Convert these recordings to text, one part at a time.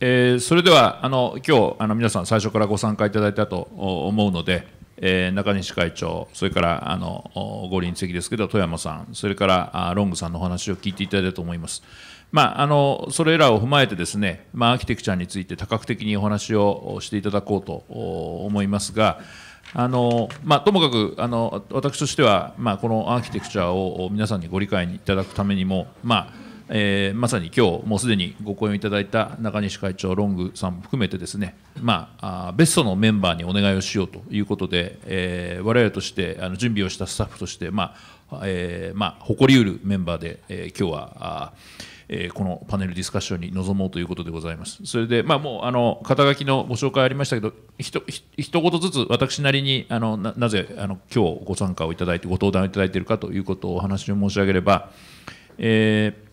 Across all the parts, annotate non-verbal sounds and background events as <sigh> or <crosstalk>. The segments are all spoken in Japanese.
えー、それではあの今日あの皆さん最初からご参加いただいたと思うので、えー、中西会長、それからあのご臨席ですけど、富山さん、それからあロングさんのお話を聞いていただいたと思います。まあ、あのそれらを踏まえて、ですね、まあ、アーキテクチャについて多角的にお話をしていただこうと思いますが、あのまあ、ともかくあの私としては、まあ、このアーキテクチャを皆さんにご理解いただくためにも、まあえー、まさに今日もうすでにご講演いただいた中西会長、ロングさんも含めて、ですね、まあ、あベストのメンバーにお願いをしようということで、えー、我々としてあの準備をしたスタッフとして、まあえーまあ、誇りうるメンバーで、えー、今日はあ、えー、このパネルディスカッションに臨もうということでございます。それで、まあ、もうあの肩書きのご紹介ありましたけど、ひとひ一言ずつ私なりにあのななぜあの今日ご参加をいただいて、ご登壇いただいているかということをお話を申し上げれば、えー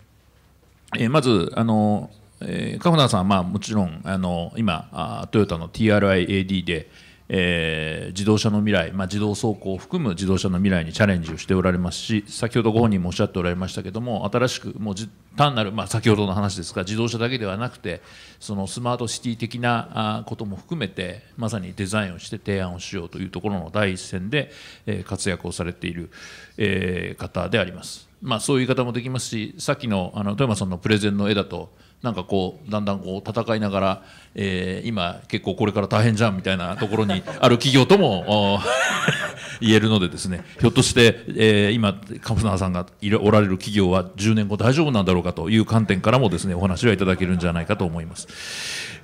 えー、まずあの、えー、カフナさんは、まあ、もちろんあの今あトヨタの TRIAD で、えー、自動車の未来、まあ、自動走行を含む自動車の未来にチャレンジをしておられますし先ほどご本人もおっしゃっておられましたけれども新しくもう単なる、まあ、先ほどの話ですが自動車だけではなくてそのスマートシティ的なことも含めてまさにデザインをして提案をしようというところの第一線で、えー、活躍をされている、えー、方であります。まあ、そういう言い方もできますしさっきのあの富山さんのプレゼンの絵だとなんかこうだんだんこう戦いながら、えー、今結構これから大変じゃんみたいなところにある企業とも <laughs> 言えるのでですねひょっとして、えー、今カフナーさんがおられる企業は10年後大丈夫なんだろうかという観点からもですねお話はいただけるんじゃないかと思います。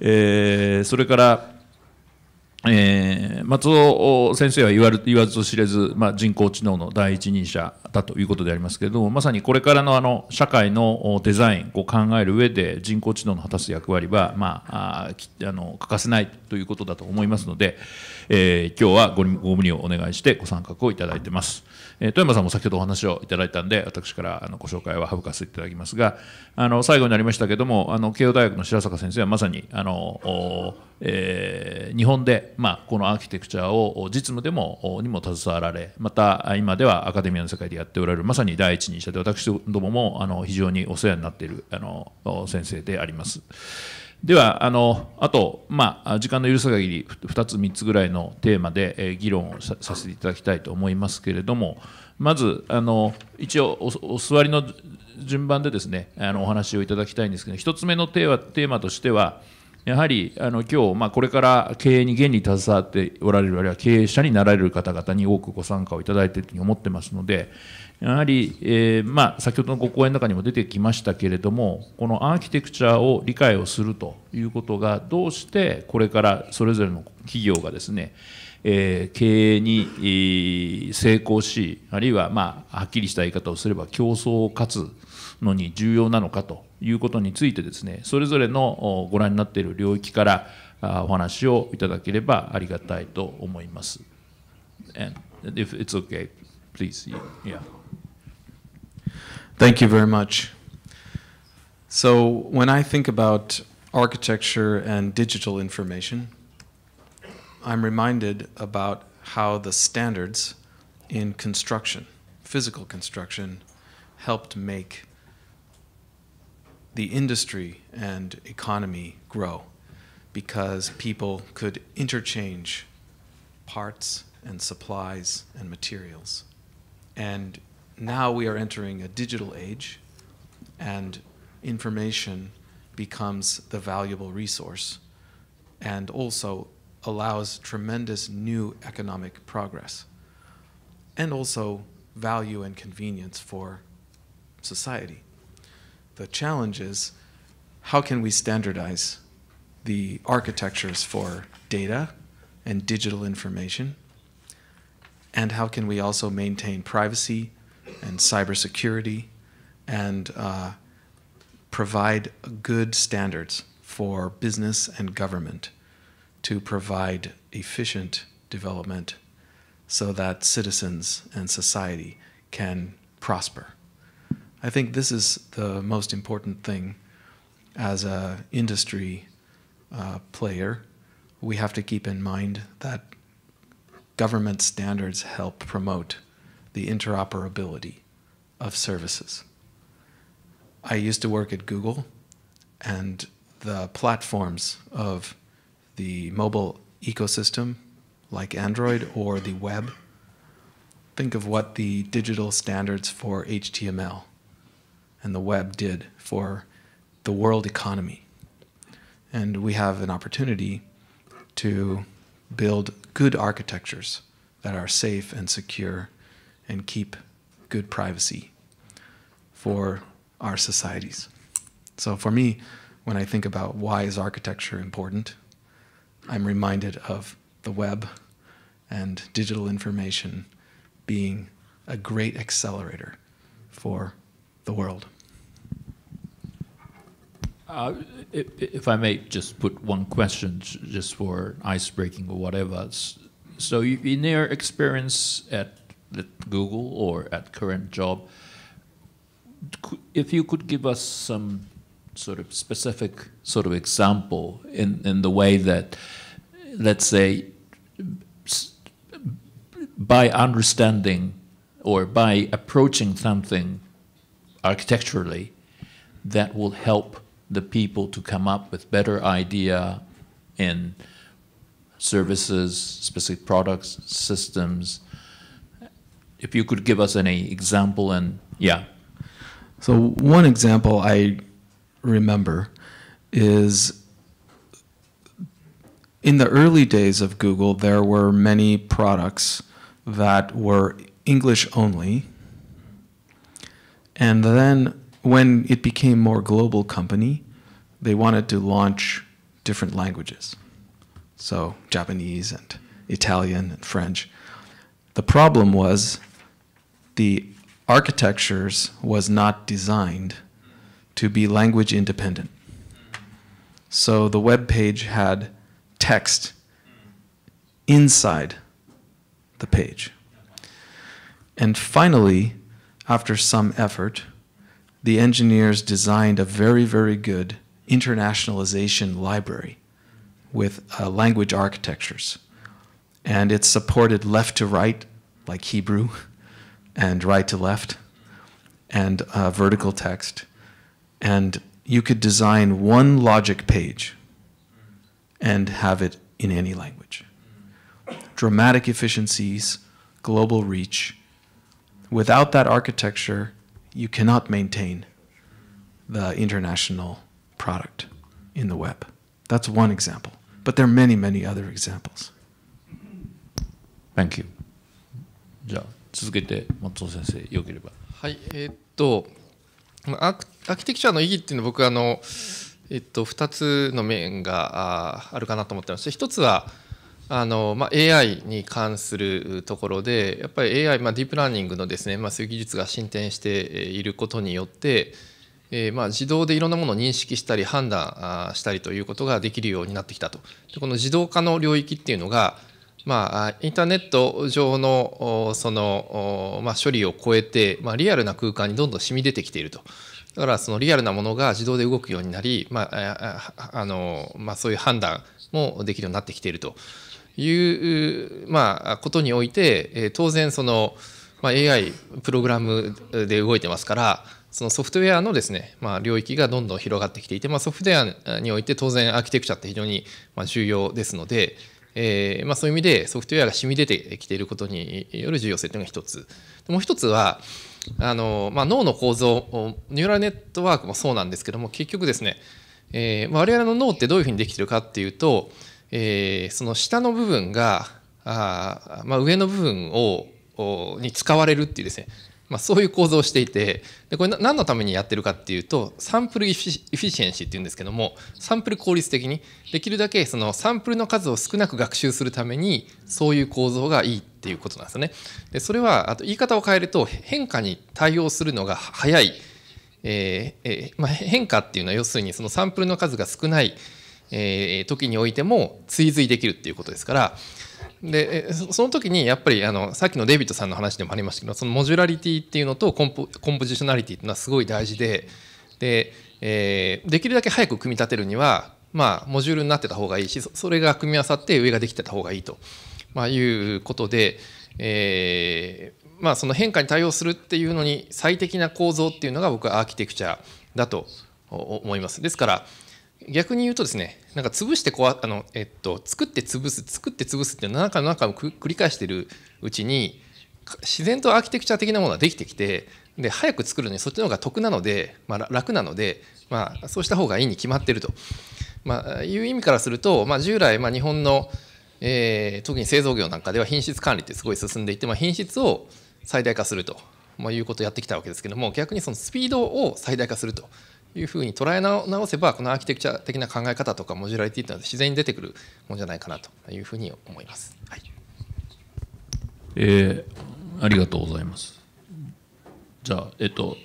えー、それからえー、松尾先生は言わ言わずと知れず、まあ、人工知能の第一人者だということでありますけれどもまさにこれからのあの社会のデザインを考える上で人工知能の果たす役割は、まあ、ああの欠かせないということだと思いますので、えー、今日はごご無理をお願いしてご参画をいただいてます。えー、富山さんも先ほどお話をいただいたんで、私からあのご紹介は省かせていただきますが、あの最後になりましたけども、あの慶応大学の白坂先生はまさにあの、えー、日本で、まあ、このアーキテクチャを実務でもにも携わられ、また今ではアカデミアの世界でやっておられる、まさに第一人者で、私どももあの非常にお世話になっているあの先生であります。ではあのあと、まあ、時間の許す限り2つ3つぐらいのテーマで、えー、議論をさせていただきたいと思いますけれどもまずあの一応お座りの順番でですねあのお話をいただきたいんですけど1つ目のテーマテーマとしてはやはりあの今日、まあ、これから経営に現に携わっておられるあるいは経営者になられる方々に多くご参加をいただいているというふうに思ってますのでやはり、えー、まあ、先ほどのご講演の中にも出てきましたけれども、このアーキテクチャを理解をするということが、どうしてこれからそれぞれの企業がですね、えー、経営に、成功し、あるいは、まあ、はっきりした言い方をすれば、競争を勝つのに重要なのかということについてですね、それぞれのご覧になっている領域からお話をいただければありがたいと思います。And if it's okay, please. Yeah. Thank you very much. So when I think about architecture and digital information, I'm reminded about how the standards in construction, physical construction, helped make the industry and economy grow because people could interchange parts and supplies and materials. And now we are entering a digital age, and information becomes the valuable resource and also allows tremendous new economic progress and also value and convenience for society. The challenge is how can we standardize the architectures for data and digital information? And how can we also maintain privacy and cybersecurity and uh, provide good standards for business and government to provide efficient development so that citizens and society can prosper. I think this is the most important thing as an industry uh, player. We have to keep in mind that government standards help promote the interoperability of services. I used to work at Google, and the platforms of the mobile ecosystem, like Android or the web, think of what the digital standards for HTML and the web did for the world economy. And we have an opportunity to build good architectures that are safe and secure and keep good privacy for our societies. So for me, when I think about why is architecture important, I'm reminded of the web and digital information being a great accelerator for the world. Uh, if, if, I may just put one question just for ice breaking or whatever. So in your experience at at Google or at current job. If you could give us some sort of specific sort of example in, in the way that, let's say, by understanding or by approaching something architecturally that will help the people to come up with better idea in services, specific products, systems, if you could give us any example and yeah. So one example I remember is in the early days of Google, there were many products that were English only. And then when it became more global company, they wanted to launch different languages. So Japanese and Italian and French. The problem was the architectures was not designed to be language independent. So the web page had text inside the page. And finally, after some effort, the engineers designed a very, very good internationalization library with uh, language architectures. And it supported left to right, like Hebrew. <laughs> and right to left and uh, vertical text. And you could design one logic page and have it in any language. Dramatic efficiencies, global reach. Without that architecture, you cannot maintain the international product in the web. That's one example. But there are many, many other examples. Thank you. Joe. 続けて松尾先生よければはいえー、っとアーアーキテクチャの意義っていうのは僕あの、えっと、2つの面があるかなと思ってまして1つはあの、まあ、AI に関するところでやっぱり AI、まあ、ディープラーニングのですね、まあ、そういう技術が進展していることによって、えー、まあ自動でいろんなものを認識したり判断したりということができるようになってきたと。でこの自動化の領域っていうのがまあ、インターネット上のその、まあ、処理を超えて、まあ、リアルな空間にどんどん染み出てきていると。だからそのリアルなものが自動で動くようになり、まああのまあ、そういう判断もできるようになってきているという、まあ、ことにおいて当然その、まあ、AI プログラムで動いてますからそのソフトウェアのですね、まあ、領域がどんどん広がってきていて、まあ、ソフトウェアにおいて当然アーキテクチャって非常に重要ですので、えーまあ、そういう意味でソフトウェアが染み出てきていることによる重要性というのが一つもう一つはあの、まあ、脳の構造ニューラルネットワークもそうなんですけども結局ですね、えー、我々の脳ってどういうふうにできてるかっていうと、えー、その下の部分があ、まあ、上の部分をに使われるっていうですねまあ、そういう構造をしていてでこれ何のためにやってるかっていうとサンプルエフィシエンシーっていうんですけどもサンプル効率的にできるだけそのサンプルの数を少なく学習するためにそういう構造がいいっていうことなんですよね。でそれはあと言い方を変えると変化に対応するのが早い、えーえー、まあ、変化っていうのは要するにそのサンプルの数が少ない、えー、時においても追随できるっていうことですから。でその時にやっぱりあのさっきのデビットさんの話でもありましたけどそのモジュラリティっていうのとコンポコンポジショナリティっていうのはすごい大事でで,、えー、できるだけ早く組み立てるには、まあ、モジュールになってた方がいいしそれが組み合わさって上ができてた方がいいと、まあ、いうことで、えーまあ、その変化に対応するっていうのに最適な構造っていうのが僕はアーキテクチャだと思います。ですから逆に言うとですねなんか潰してこわあの、えっと、作って潰す作って潰すっての回も何回も繰り返してるうちに自然とアーキテクチャ的なものはできてきてで早く作るのにそっちの方が得なので、まあ、楽なので、まあ、そうした方がいいに決まってると、まあ、いう意味からすると、まあ、従来、まあ、日本の、えー、特に製造業なんかでは品質管理ってすごい進んでいて、まあ、品質を最大化すると、まあ、いうことをやってきたわけですけども逆にそのスピードを最大化すると。いうふうに捉え直せばこのアーキテクチャ的な考え方とかモジュラリティというのは自然に出てくるもんじゃないかなというふうに思います。はい、えー、ありがとうございます。じゃあ、えっと、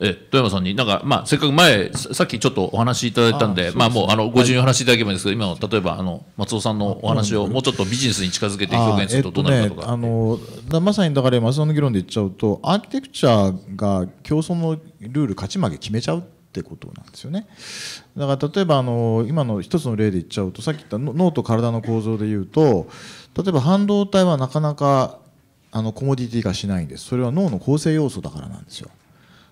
え富山さんに、なんか、まあ、せっかく前、さっきちょっとお話いただいたんで、ああでね、まあ、もう、あの、ご自由にお話しいただければいいんですけど、はい、今の、例えば、あの、松尾さんのお話を、もうちょっとビジネスに近づけて表現するとどうなるかとか。あ、えっとね、の、まさに、だから、松尾の議論で言っちゃうと、アーキテクチャが競争のルール、勝ち負け決めちゃうってことなんですよねだから例えばあの今の一つの例で言っちゃうとさっき言った脳と体の構造で言うと例えば半導体はなかなかあのコモディティ化しないんですそれは脳の構成要素だからなんですよ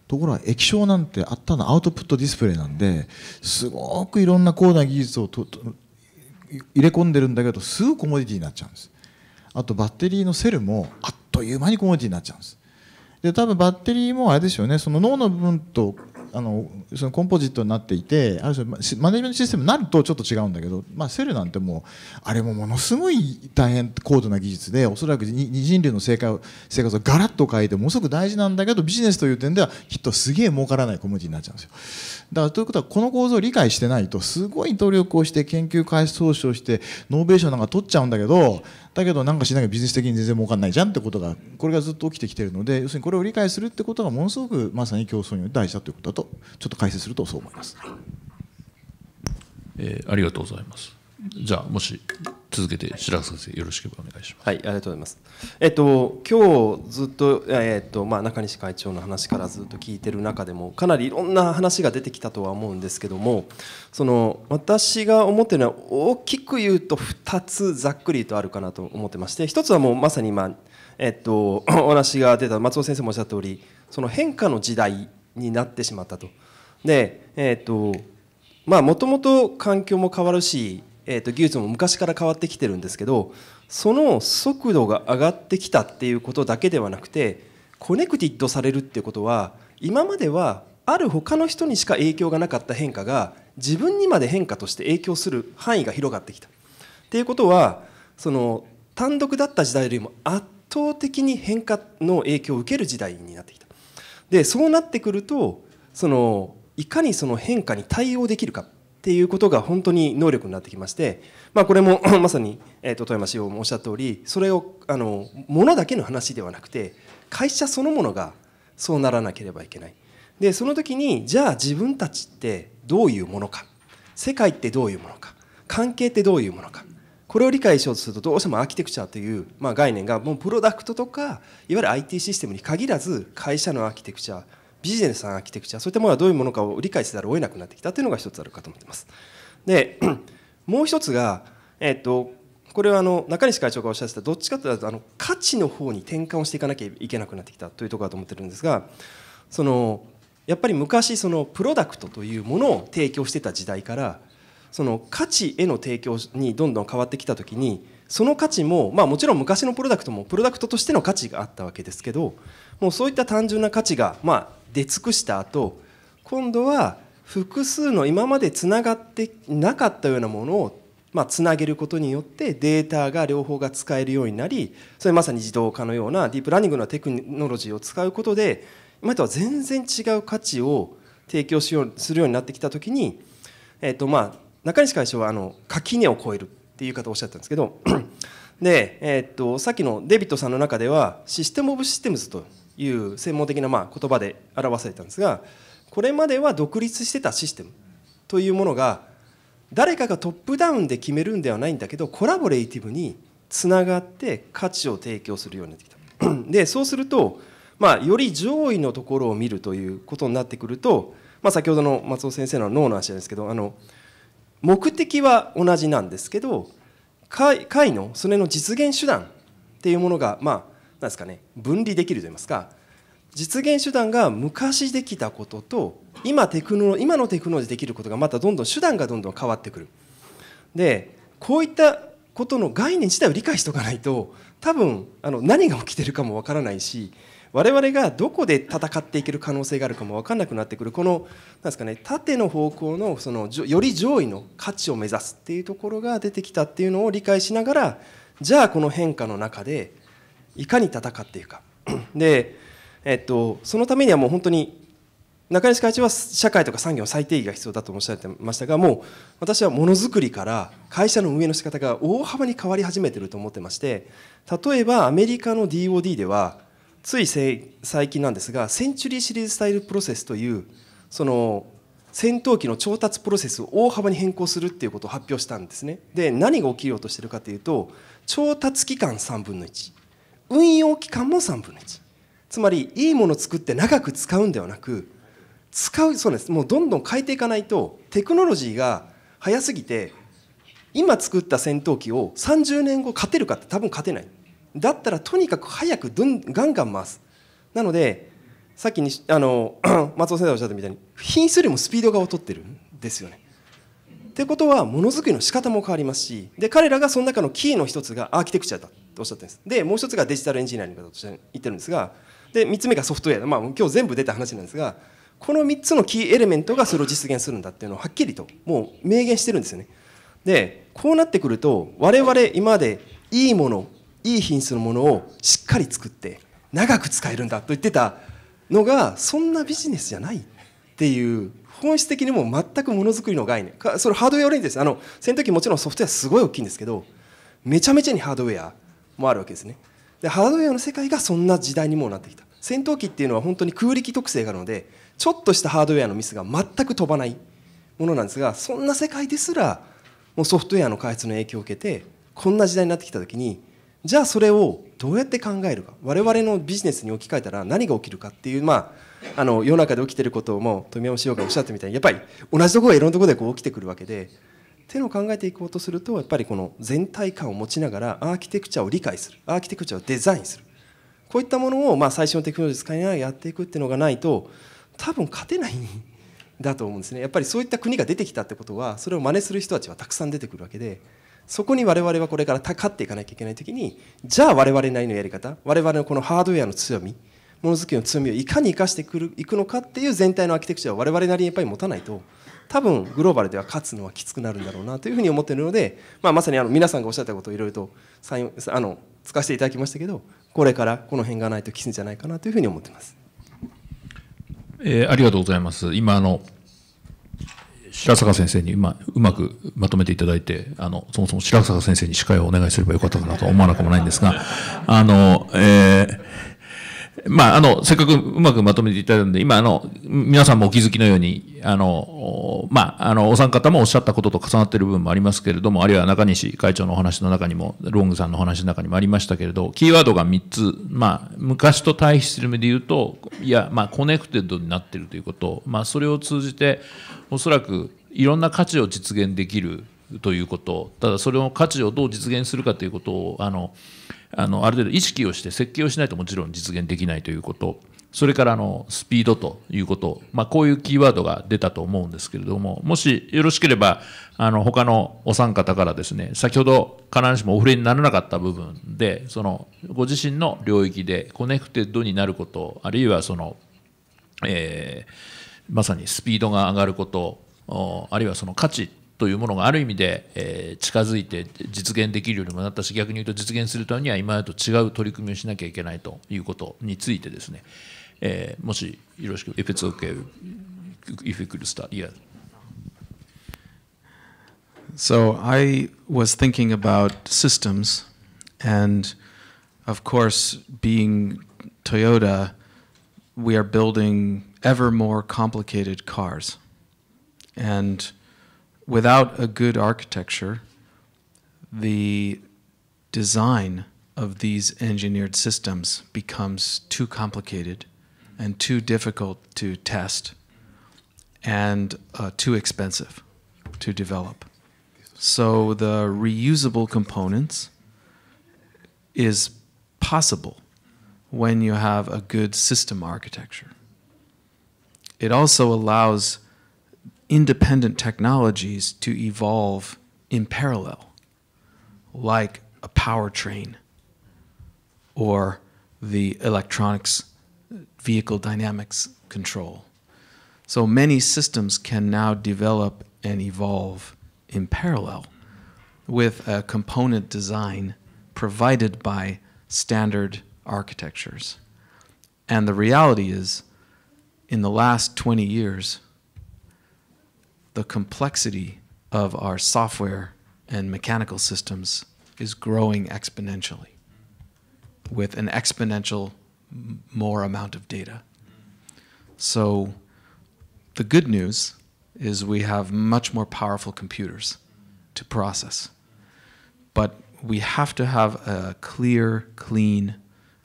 ところが液晶なんてあったのアウトプットディスプレイなんですごくいろんな高度な技術をと入れ込んでるんだけどすぐコモディティになっちゃうんですあとバッテリーのセルもあっという間にコモディティになっちゃうんですで多分バッテリーもあれですよねその脳の部分とあのそのコンポジットになっていてある種マネジメントシステムになるとちょっと違うんだけど、まあ、セルなんてもうあれもものすごい大変高度な技術でおそらく二人流の生活を生活をガラッと変えてものすごく大事なんだけどビジネスという点ではきっとすげえ儲からないコミュニティになっちゃうんですよ。だからということはこの構造を理解してないとすごい努力をして研究開発投資をしてノーベーションなんか取っちゃうんだけどだけどなんかしなきゃビジネス的に全然儲かんないじゃんってことがこれがずっと起きてきてるので要するにこれを理解するってことがものすごくまさに競争に大事だということだとちょっと解説するとそう思います。えー、ありがとうございます。じゃあもし続けて白坂先生よろしければお願いします。はい、ありがとうございます。えっと今日ずっとえっとまあ中西会長の話からずっと聞いてる中でもかなりいろんな話が出てきたとは思うんですけども、その私が思ってるのは大きく言うと2つざっくりとあるかなと思ってまして、1つはもうまさに今えっとお話が出た松尾先生もおっしゃった通り、その変化の時代になってしまったと。でえっ、ー、とまあもともと環境も変わるし、えー、と技術も昔から変わってきてるんですけどその速度が上がってきたっていうことだけではなくてコネクティッドされるっていうことは今まではある他の人にしか影響がなかった変化が自分にまで変化として影響する範囲が広がってきた。っていうことはその単独だった時代よりも圧倒的に変化の影響を受ける時代になってきた。でそうなってくるとそのいかにその変化に対応できるかっていうことが本当に能力になってきまして、まあ、これも <laughs> まさに、えー、と富山市長もおっしゃった通りそれをあの物だけの話ではなくて会社そのものがそうならなければいけない。でその時にじゃあ自分たちってどういうものか世界ってどういうものか関係ってどういうものかこれを理解しようとするとどうしてもアーキテクチャという、まあ、概念がもうプロダクトとかいわゆる IT システムに限らず会社のアーキテクチャビジネスのアーキテクチャそういったものはどういうものかを理解せざるを得なくなってきたというのが一つあるかと思ってます。で <clears throat> もう一つが、えっとこれはあの中西会長がおっしゃってたどっちかというとあの価値の方に転換をしていかなきゃいけなくなってきたというところだと思ってるんですがそのやっぱり昔そのプロダクトというものを提供してた時代からその価値への提供にどんどん変わってきた時にその価値も、まあ、もちろん昔のプロダクトもプロダクトとしての価値があったわけですけどもうそういった単純な価値が、まあ、出尽くした後今度は複数の今までつながってなかったようなものを、まあ、つなげることによってデータが両方が使えるようになりそれまさに自動化のようなディープラーニングのテクノロジーを使うことで今とは全然違う価値を提供しようするようになってきた時に、えーとまあ、中西会長はあの垣根を越えるっていう方をおっしゃったんですけど <clears throat> で、えー、っとさっきのデビットさんの中ではシステム・オブ・システムズという専門的なまあ言葉で表されたんですがこれまでは独立してたシステムというものが誰かがトップダウンで決めるんではないんだけどコラボレーティブにつながって価値を提供するようになってきた。<clears throat> でそうすると、まあ、より上位のところを見るということになってくると、まあ、先ほどの松尾先生の脳の話ですけどあの目的は同じなんですけど会のそれの実現手段っていうものがまあ何ですかね分離できるといいますか実現手段が昔できたことと今テクノ今のテクノロジーできることがまたどんどん手段がどんどん変わってくる。でこういったことの概念自体を理解しておかないと多分あの何が起きてるかもわからないし我々がどこで戦っていける可能性があるかも分からなくなってくるこのなんですか、ね、縦の方向のそのより上位の価値を目指すっていうところが出てきたっていうのを理解しながらじゃあこの変化の中でいかに戦っていくか。<clears throat> で、えっと、そのためにはもう本当に中西会長は社会とか産業の最定義が必要だとおっしゃってましたがもう私はものづくりから会社の運営の仕方が大幅に変わり始めてると思ってまして例えばアメリカの DOD ではつい最近なんですがセンチュリーシリーズスタイルプロセスというその戦闘機の調達プロセスを大幅に変更するっていうことを発表したんですねで何が起きようとしてるかというと調達期間3分の1運用期間も3分の1つまりいいものを作って長く使うんではなく使うそうですもうどんどん変えていかないとテクノロジーが早すぎて今作った戦闘機を30年後勝てるかって多分勝てないだったらとにかく早くどんガンガン回すなのでさっきにあの <clears throat> 松尾先生がおっしゃったみたいに品質よりもスピードが劣ってるんですよね。ってことはものづくりの仕方も変わりますしで彼らがその中のキーの一つがアーキテクチャだとおっしゃってるんですでもう一つがデジタルエンジニアリングだと言ってるんですがで3つ目がソフトウェア、まあ、今日全部出た話なんですがこの3つのキーエレメントがそれを実現するんだっていうのをはっきりともう明言してるんですよね。でこうなってくると我々今までいいものいい品質のものをしっかり作って長く使えるんだと言ってたのがそんなビジネスじゃないっていう本質的にも全くものづくりの概念それハードウェアオレンジですあの洗濯機もちろんソフトウェアすごい大きいんですけどめちゃめちゃにハードウェアもあるわけですねでハードウェアの世界がそんな時代にもなってきた戦闘機っていうのは本当に空力特性があるのでちょっとしたハードウェアのミスが全く飛ばないものなんですがそんな世界ですらもうソフトウェアの開発の影響を受けてこんな時代になってきた時にじゃあそれをどうやって考えるか我々のビジネスに置き換えたら何が起きるかっていう、まあ、あの世の中で起きてることも富山塩がおっしゃったみたいにやっぱり同じところがいろんなところでこう起きてくるわけでっていうのを考えていこうとするとやっぱりこの全体感を持ちながらアーキテクチャを理解するアーキテクチャをデザインするこういったものをまあ最新のテクノロジー使いながらやっていくっていうのがないと多分勝てないんだと思うんですねやっぱりそういった国が出てきたってことはそれを真似する人たちはたくさん出てくるわけで。そこに我々はこれからたかっていかなきゃいけないときにじゃあ我々なりのやり方我々のこのハードウェアの強みものづくりの強みをいかに生かしてくるいくのかっていう全体のアーキテクチャを我々なりにやっぱり持たないと多分グローバルでは勝つのはきつくなるんだろうなというふうに思っているので、まあ、まさにあの皆さんがおっしゃったことをいろいろとあの使わせていただきましたけどこれからこの辺がないときついんじゃないかなというふうに思ってます。えー、ありがとうございます。今あの白坂先生に、まうまくまとめていただいて、あの、そもそも白坂先生に司会をお願いすればよかったかなとは思わなくもないんですが、あの、えー、まあ、あの、せっかくうまくまとめていただいたので、今、あの、皆さんもお気づきのように、あの、まあ、あの、お三方もおっしゃったことと重なっている部分もありますけれども、あるいは中西会長のお話の中にも、ロングさんのお話の中にもありましたけれど、キーワードが3つ、まあ、昔と対比する目で言うと、いや、まあ、コネクテッドになっているということ、まあ、それを通じて、おそらくいろんな価値を実現できるということ、ただそれの価値をどう実現するかということを、あの、あのある程度意識をして設計をしないともちろん実現できないということそれからあのスピードということ、まあ、こういうキーワードが出たと思うんですけれどももしよろしければあの他のお三方からですね先ほど必ずしもお触れにならなかった部分でそのご自身の領域でコネクテッドになることあるいはその、えー、まさにスピードが上がることあるいはその価値というものがある意味で、え近づいて実現できるようにもなったし逆に言うと実現するためには今までと違う取り組みをしなきゃいけないということについてですね、えもしよろしく if it's okay if you could start yeah So I was thinking about systems and of course being Toyota we are building ever more complicated cars and without a good architecture, the design of these engineered systems becomes too complicated and too difficult to test and uh, too expensive to develop. So the reusable components is possible when you have a good system architecture. It also allows independent technologies to evolve in parallel, like a powertrain or the electronics vehicle dynamics control. So many systems can now develop and evolve in parallel with a component design provided by standard architectures. And the reality is, in the last 20 years, the complexity of our software and mechanical systems is growing exponentially with an exponential more amount of data. So the good news is we have much more powerful computers to process. But we have to have a clear, clean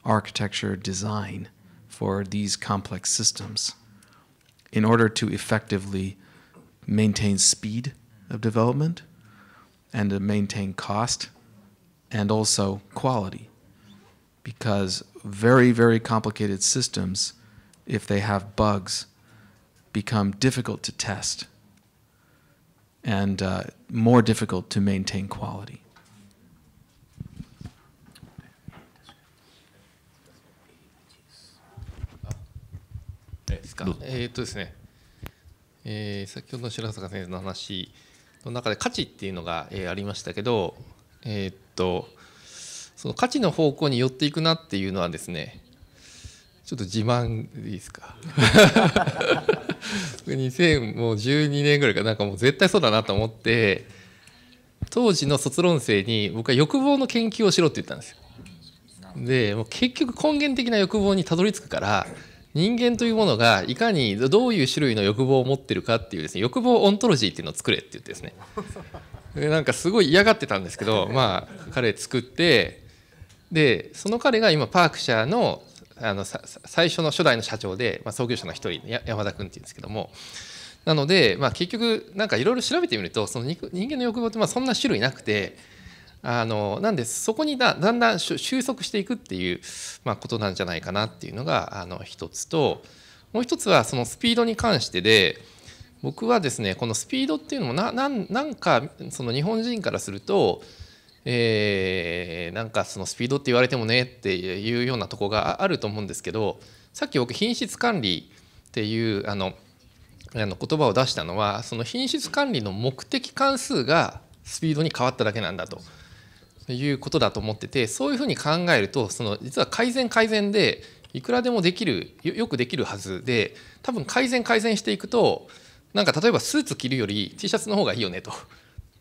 architecture design for these complex systems in order to effectively maintain speed of development and to maintain cost and also quality. Because very, very complicated systems, if they have bugs, become difficult to test and uh, more difficult to maintain quality. Hey, えー、先ほどの白坂先生の話の中で価値っていうのが、えー、ありましたけど、えー、っとその価値の方向に寄っていくなっていうのはですねちょっと自慢でいいですか2012年 <laughs> ぐらいかなんかもう絶対そうだなと思って当時の卒論生に僕は欲望の研究をしろって言ったんですよ。でもう結局根源的な欲望にたどり着くから人間というものがいかにどういう種類の欲望を持ってるかっていうですね欲望オントロジーっていうのを作れって言ってですねなんかすごい嫌がってたんですけど <laughs> まあ彼作ってでその彼が今パーク社のあの最初の初代の社長で、まあ、創業者の一人山田君っていうんですけどもなので、まあ、結局なんかいろいろ調べてみるとその人間の欲望ってまあそんな種類なくてあのなんでそこにだだんだん収束していくっていう、まあ、ことなんじゃないかなっていうのがあの一つともう一つはそのスピードに関してで僕はですねこのスピードっていうのもななんかその日本人からすると、えー、なんかそのスピードって言われてもねっていうようなとこがあると思うんですけどさっき僕品質管理っていうあのあの言葉を出したのはその品質管理の目的関数がスピードに変わっただけなんだと。いうことだと思っててそういうふうに考えるとその実は改善改善でいくらでもできるよくできるはずで多分改善改善していくとなんか例えばスーツ着るより T シャツの方がいいよねと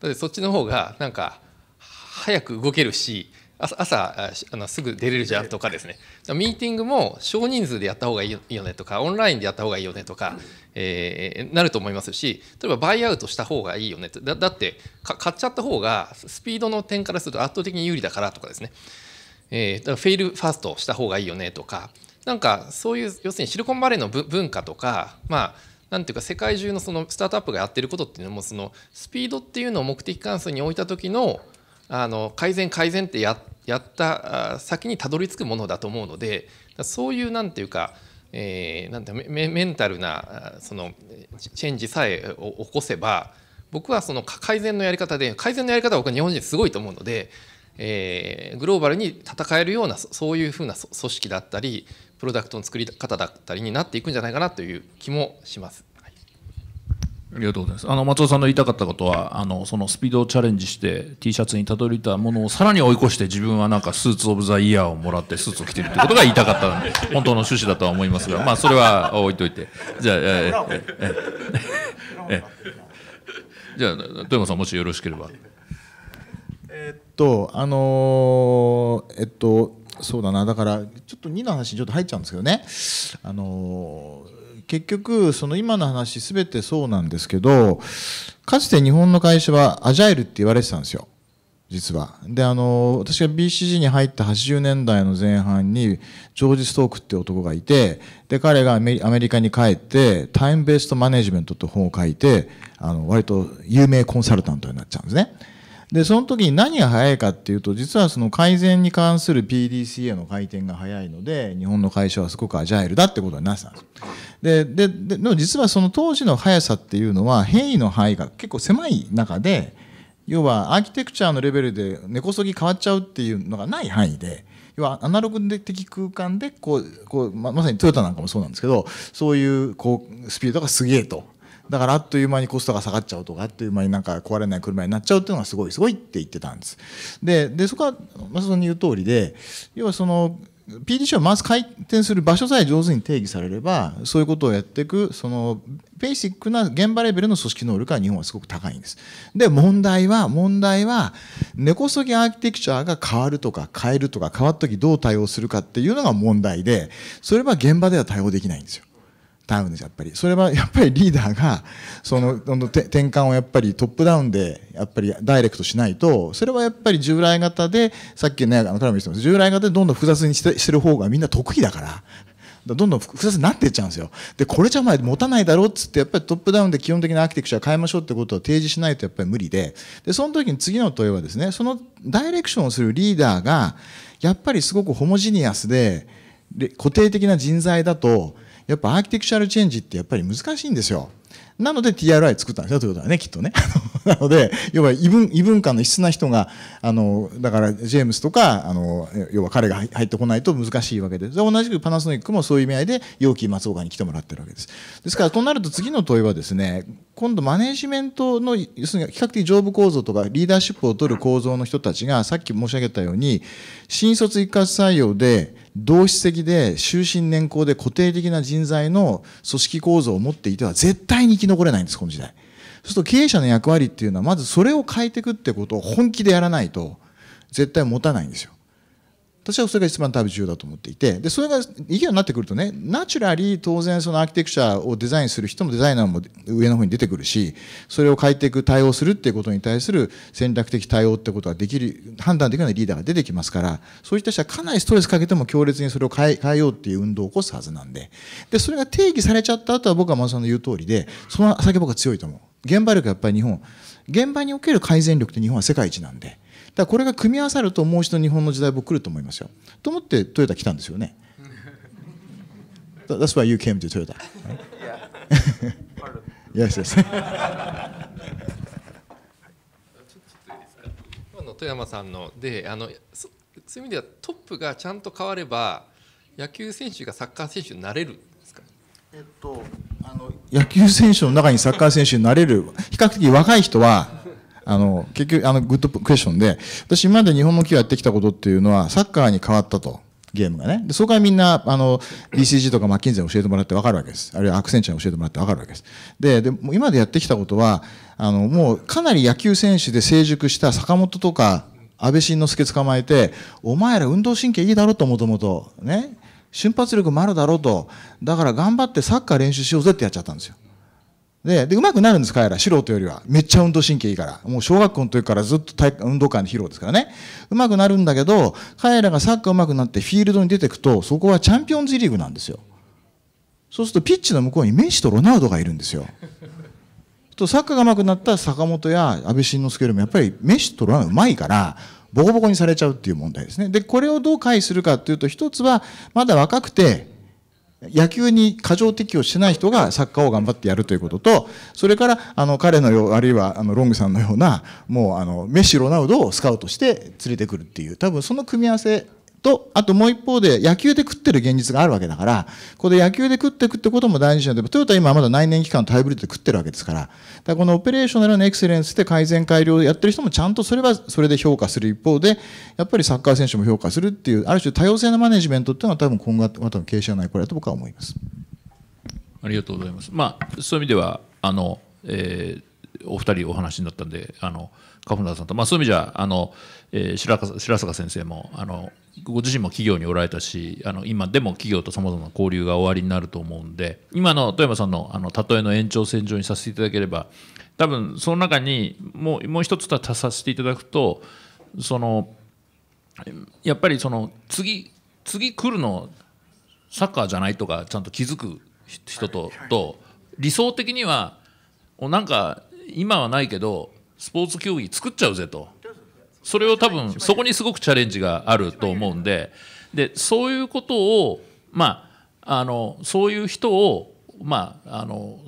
だってそっちの方がなんか早く動けるし朝あのすぐ出れるじゃんとかですねミーティングも少人数でやった方がいいよねとかオンラインでやった方がいいよねとか、えー、なると思いますし例えばバイアウトした方がいいよねとだって買っちゃった方がスピードの点からすると圧倒的に有利だからとかですね、えー、フェイルファーストした方がいいよねとかなんかそういう要するにシリコンバレーの文化とかまあなんていうか世界中のそのスタートアップがやってることっていうのもそのスピードっていうのを目的関数に置いた時のあの改善改善ってややった先にたどり着くものだと思うのでそういうなんていうかえー、なんてメメンタルなそのチェンジさえ起こせば僕はその改善のやり方で改善のやり方は僕は日本人すごいと思うので、えー、グローバルに戦えるようなそういうふうな組織だったりプロダクトの作り方だったりになっていくんじゃないかなという気もします。ありがとうございます。あの松尾さんの言いたかったことは、あのそのスピードをチャレンジして T シャツにたどり着いたものをさらに追い越して自分はなんかスーツオブザイヤーをもらってスーツを着てるってことが言いたかったんで、本当の趣旨だとは思いますが、<laughs> まあそれは置いといて、じゃあ、ええええじゃあ富山さんもしよろしければ。えっとあのー、えっとそうだなだからちょっと2の話にちょっと入っちゃうんですけどね、あのー結局、その今の話すべてそうなんですけど、かつて日本の会社はアジャイルって言われてたんですよ。実は。で、あの、私が BCG に入った80年代の前半に、ジョージ・ストークって男がいて、で、彼がアメリカに帰って、タイムベースト・マネジメントって本を書いて、あの、割と有名コンサルタントになっちゃうんですね。でその時に何が早いかっていうと実はその改善に関する PDCA の回転が早いので日本の会社はすごくアジャイルだってことになったんですででででも実はその当時の速さっていうのは変異の範囲が結構狭い中で要はアーキテクチャのレベルで根こそぎ変わっちゃうっていうのがない範囲で。要はアナログ的空間でこうこう、ままさにトヨタなんかもそうなんですけどそういうこうスピードがすげえとだからあっという間にコストが下がっちゃうとかあっという間になんか壊れない車になっちゃうっていうのがすごいすごいって言ってたんですででそこはあ、その言う通りで要はその PDC はまず回転する場所さえ上手に定義されればそういうことをやっていくそのベーシックな現場レベルの組織能力は日本はすごく高いんです。で問題は問題は根こそぎアーキテクチャが変わるとか変えるとか変わった時どう対応するかっていうのが問題でそれは現場では対応できないんですよ。ダウンですやっぱりそれはやっぱりリーダーがその転換をやっぱりトップダウンでやっぱりダイレクトしないとそれはやっぱり従来型でさっきねあのトラム言ってます従来型でどんどん複雑にしてる方がみんな得意だからどんどん複雑になっていっちゃうんですよ。で、これじゃお前持たないだろっつって、やっぱりトップダウンで基本的なアーキテクチャを変えましょうってことを提示しないとやっぱり無理で、で、その時に次の問いはですね、そのダイレクションをするリーダーが、やっぱりすごくホモジニアスで、固定的な人材だと、やっぱアーキテクチャルチェンジってやっぱり難しいんですよ。なので TRI 作ったんですよということはね、きっとね。<laughs> なので、要は異文異文化の異質な人が、あの、だからジェームスとか、あの、要は彼が入ってこないと難しいわけでで同じくパナソニックもそういう意味合いで、陽気松岡に来てもらってるわけです。ですから、となると次の問いはですね、今度マネジメントの、要するに比較的上部構造とかリーダーシップを取る構造の人たちが、さっき申し上げたように、新卒一括採用で、同質的で終身年功で固定的な人材の組織構造を持っていては絶対に生き残れないんです、この時代。そうすると経営者の役割っていうのはまずそれを変えていくってことを本気でやらないと絶対持たないんですよ。私はそれが一番多分重要だと思っていてでそれが意義になってくるとねナチュラリー当然そのアーキテクチャをデザインする人もデザイナーも上の方に出てくるしそれを変えていく対応するっていうことに対する戦略的対応ってことができる判断できるようなリーダーが出てきますからそういった人はかなりストレスかけても強烈にそれを変え変えようっていう運動を起こすはずなんででそれが定義されちゃった後は僕は真野さんの言う通りでその先僕は強いと思う現場力やっぱり日本現場における改善力って日本は世界一なんで。だこれが組み合わさるともう一度日本の時代僕来ると思いますよと思ってトヨタ来たんですよね That's why you came to Toyota、<laughs> yes, yes. 富山さんのであのそそういう意味ではトップがちゃんと変われば野球選手がサッカー選手になれるんですか、えっと、あの野球選手の中にサッカー選手になれる比較的若い人はあの、結局、あの、グッドクエスチョンで、私今まで日本の企業やってきたことっていうのは、サッカーに変わったと。ゲームがね。で、そこからみんな、あの、BCG とかマッキンゼン教えてもらってわかるわけです。あるいはアクセンチャー教えてもらってわかるわけです。で、で今までやってきたことは、あの、もうかなり野球選手で成熟した坂本とか、安倍晋之助捕まえて、お前ら運動神経いいだろともともと、ね。瞬発力もあるだろうと。だから頑張ってサッカー練習しようぜってやっちゃったんですよ。で、で、うまくなるんです、彼ら。素人よりは。めっちゃ運動神経いいから。もう小学校の時からずっと体運動会の披露ですからね。うまくなるんだけど、彼らがサッカーうまくなってフィールドに出てくと、そこはチャンピオンズリーグなんですよ。そうすると、ピッチの向こうにメッシとロナウドがいるんですよ。とサッカーがうまくなった坂本や安倍晋之助よりもやっぱりメッシとロナウドうまいから、ボコボコにされちゃうっていう問題ですね。で、これをどう回避するかっていうと、一つは、まだ若くて、野球に過剰適応しない人がサッカーを頑張ってやるということと、それから、あの、彼のよう、あるいは、あの、ロングさんのような、もう、あの、メッシ・ロナウドをスカウトして連れてくるっていう、多分その組み合わせと、あともう一方で野球で食ってる現実があるわけだから、ここで野球で食っていくってことも大事なんで、トヨタは今まだ内燃機関のタイブリッドで食ってるわけですから、だからこのオペレーショナルのエクセレンスで改善改良をやってる人もちゃんとそれはそれで評価する一方で、やっぱりサッカー選手も評価するっていう、ある種多様性のマネジメントっていうのは多分今後は多分経営者ないこれだと僕は思います。ありがとうございます。まあ、そういう意味では、あの、えー、お二人お話になったんで、あの、花村さんと、まあ、そういう意味じゃあの、えー、白白坂先生もあのご自身も企業におられたしあの今でも企業とさまざまな交流が終わりになると思うんで今の富山さんのあの例えの延長線上にさせていただければ多分その中にもうもう一つ足させていただくとそのやっぱりその次次来るのサッカーじゃないとかちゃんと気づく人とと理想的にはなんか今はないけどスポーツ競技作っちゃうぜとそれを多分そこにすごくチャレンジがあると思うんででそういうことをまああのそういう人をまああの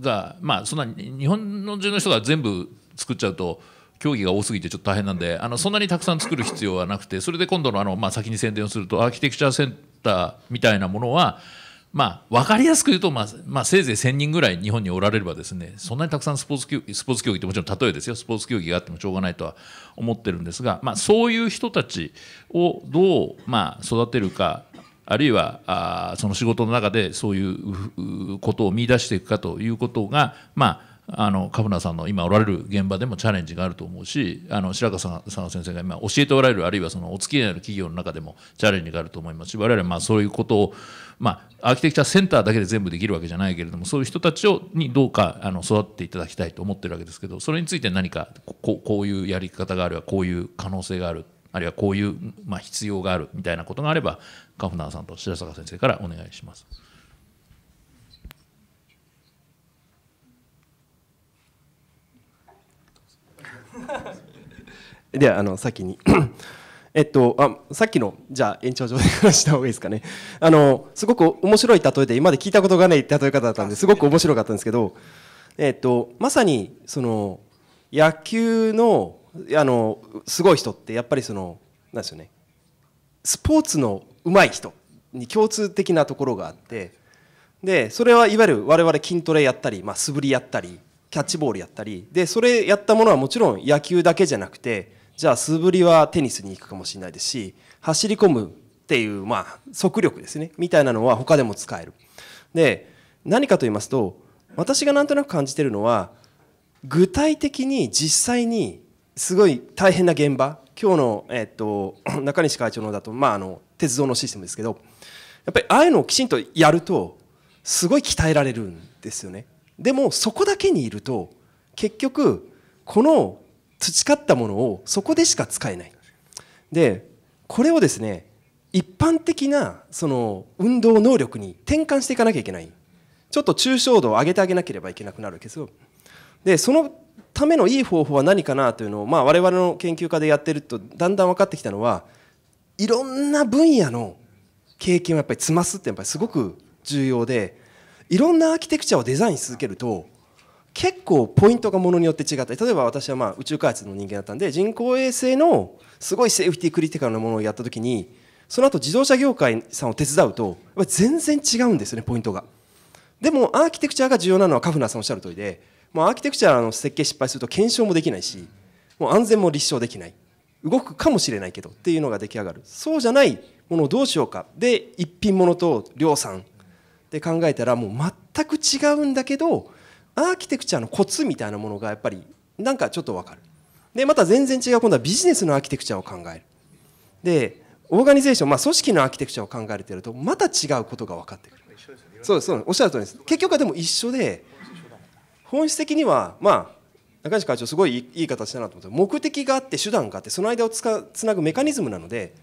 がまあそんな日本の中の人が全部作っちゃうと競技が多すぎてちょっと大変なんであのそんなにたくさん作る必要はなくてそれで今度のあの、まあ、先に宣伝をするとアーキテクチャーセンターみたいなものはまあ、分かりやすく言うと、まあまあ、せいぜい1000人ぐらい日本におられればですねそんなにたくさんスポーツ競技スポーツ競技ってもちろん例えですよスポーツ競技があってもしょうがないとは思ってるんですが、まあ、そういう人たちをどう、まあ、育てるかあるいはあその仕事の中でそういうことを見出していくかということが、まあ、あのフナさんの今おられる現場でもチャレンジがあると思うしあの白川さん先生が今教えておられるあるいはそのお付き合いのある企業の中でもチャレンジがあると思いますし我々はまあそういうことをまあ、アーキテクチャセンターだけで全部できるわけじゃないけれどもそういう人たちをにどうかあの育っていただきたいと思ってるわけですけどそれについて何かここういうやり方があるはこういう可能性があるあるいはこういう、まあ、必要があるみたいなことがあればカフナーさんと白坂先生からお願いします。<laughs> ではあの先にえっと、あさっきのじゃあ延長上で話した方がいいですかねあのすごく面白い例えで今まで聞いたことがない例え方だったんですごく面白かったんですけど、えっと、まさにその野球のあのすごい人ってやっぱりそのなんですよねスポーツの上手い人に共通的なところがあってでそれはいわゆる我々筋トレやったり、まあ、素振りやったりキャッチボールやったりでそれやったものはもちろん野球だけじゃなくてじゃあ素振りはテニスに行くかもしれないですし走り込むっていうまあ速力ですねみたいなのは他でも使えるで何かと言いますと私がなんとなく感じてるのは具体的に実際にすごい大変な現場今日の、えっと、<clears throat> 中西会長のだと、まあ、あの鉄道のシステムですけどやっぱりああいうのをきちんとやるとすごい鍛えられるんですよね。でもそこだけにいると結局この培ったものをそこでしか使えないでこれをですね一般的なその運動能力に転換していかなきゃいけないちょっと抽象度を上げてあげなければいけなくなるけででそのためのいい方法は何かなというのを、まあ、我々の研究家でやってるとだんだん分かってきたのはいろんな分野の経験をやっぱり積ますってやっぱりすごく重要でいろんなアーキテクチャをデザインし続けると結構ポイントがものによって違った例えば私はまあ宇宙開発の人間だったんで人工衛星のすごいセーフティークリティカルなものをやった時にその後自動車業界さんを手伝うと全然違うんですよねポイントが。でもアーキテクチャが重要なのはカフナーさんおっしゃる通りでもうアーキテクチャの設計失敗すると検証もできないしもう安全も立証できない動くかもしれないけどっていうのが出来上がるそうじゃないものをどうしようかで一品物と量産で考えたらもう全く違うんだけどアーキテクチャのコツみたいなものがやっぱりなんかちょっと分かるでまた全然違う今度はビジネスのアーキテクチャを考えるでオーガニゼーション、まあ、組織のアーキテクチャを考えてるとまた違うことが分かってくるそうですそうおっしゃる通りです結局はでも一緒で本質的にはまあ中西会長すごいいい形だなと思って目的があって手段があってその間をつかつなぐメカニズムなので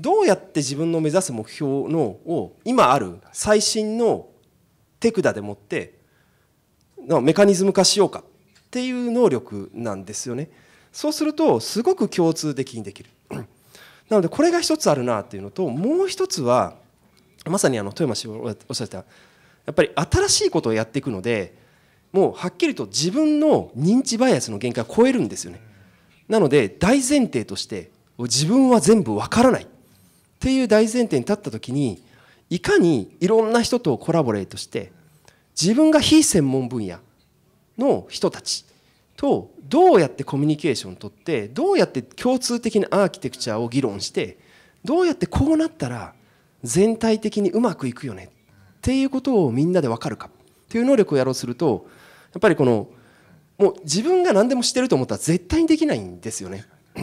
どうやって自分の目指す目標のを今ある最新の手札でもってのメカニズム化しようかっていう能力なんですよね。そうするとすごく共通的にできる。<clears throat> なのでこれが一つあるなっていうのともう一つはまさにあの富山氏おっしゃったやっぱり新しいことをやっていくのでもうはっきりと自分の認知バイアスの限界を超えるんですよね。なので大前提として自分は全部わからないっていう大前提に立った時にいかにいろんな人とコラボレートして自分が非専門分野の人たちとどうやってコミュニケーションをとってどうやって共通的なアーキテクチャを議論してどうやってこうなったら全体的にうまくいくよねっていうことをみんなで分かるかっていう能力をやろうとするとやっぱりこのもう自分が何でもしてると思ったら絶対にできないんですよね。<clears throat>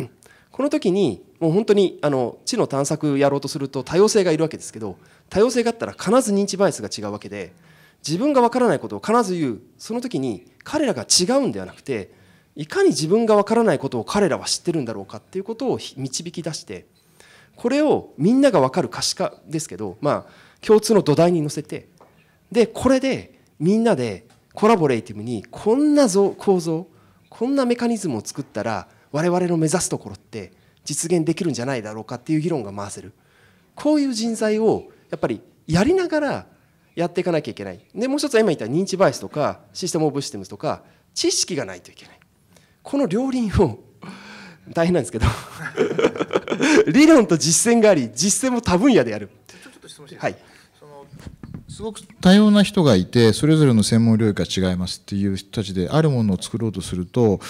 この時にもう本当にあの知の探索やろうとすると多様性がいるわけですけど多様性があったら必ず認知バイアスが違うわけで自分が分からないことを必ず言うその時に彼らが違うんではなくていかに自分が分からないことを彼らは知ってるんだろうかっていうことを導き出してこれをみんなが分かる可視化ですけどまあ共通の土台に乗せてでこれでみんなでコラボレーティブにこんな構造こんなメカニズムを作ったら我々の目指すところって実現できるんじゃないだろうかっていう議論が回せるこういう人材をやっぱりやりながらやっていかなきゃいけない。で、もう一つは今言った認知バイスとか、システム・オブ・システムズとか、知識がないといけない。この両輪を、<laughs> 大変なんですけど <laughs> 理論と実践があり、実践も多分野でやる。はい。すごく多様な人がいてそれぞれの専門領域が違いますっていう人たちであるものを作ろうとすると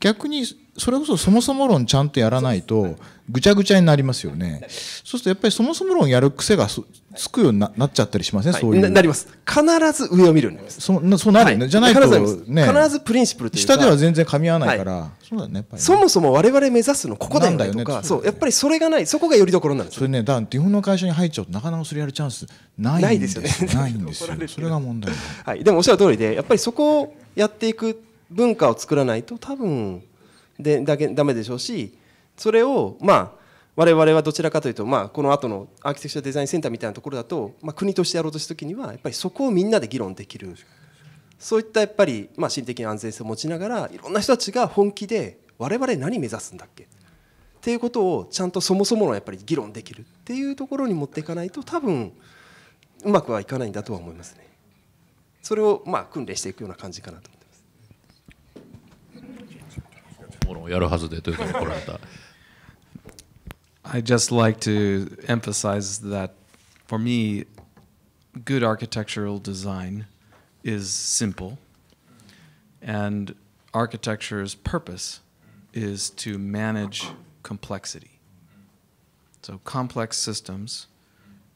逆にそれこそそもそも論ちゃんとやらないとぐちゃぐちゃになりますよね。そうするとやっぱりそもそも論やる癖がつくようになっちゃったりしません、ね、そういうな。なります。必ず上を見るようになります。そうなそうなるね、はい、じゃないとね必ずプリンシプルというか下では全然噛み合わないから、はい、そうだね、ね、そもそも我々目指すのここだよねとか、ね、そう、やっぱりそれがないそこがよりどころなんですそれねだ日本の会社に入っちゃうとなかなかそれやるチャンスないんですよね。<laughs> <laughs> ないんですよ。それが問題。はい。でもおっしゃる通りでやっぱりそこをやっていく文化を作らないと多分でだけダメでしょうしそれをまあ我々はどちらかというと、まあ、この後のアーキテクチャデザインセンターみたいなところだと、まあ、国としてやろうとした時にはやっぱりそこをみんなで議論できるそういったやっぱり、まあ、心的な安全性を持ちながらいろんな人たちが本気で我々何目指すんだっけっていうことをちゃんとそもそものやっぱり議論できるっていうところに持っていかないと多分うまくはいかないんだとは思いますね。それをまあ訓練していくような感じかなと。<laughs> I just like to emphasize that for me, good architectural design is simple, and architecture's purpose is to manage complexity. So, complex systems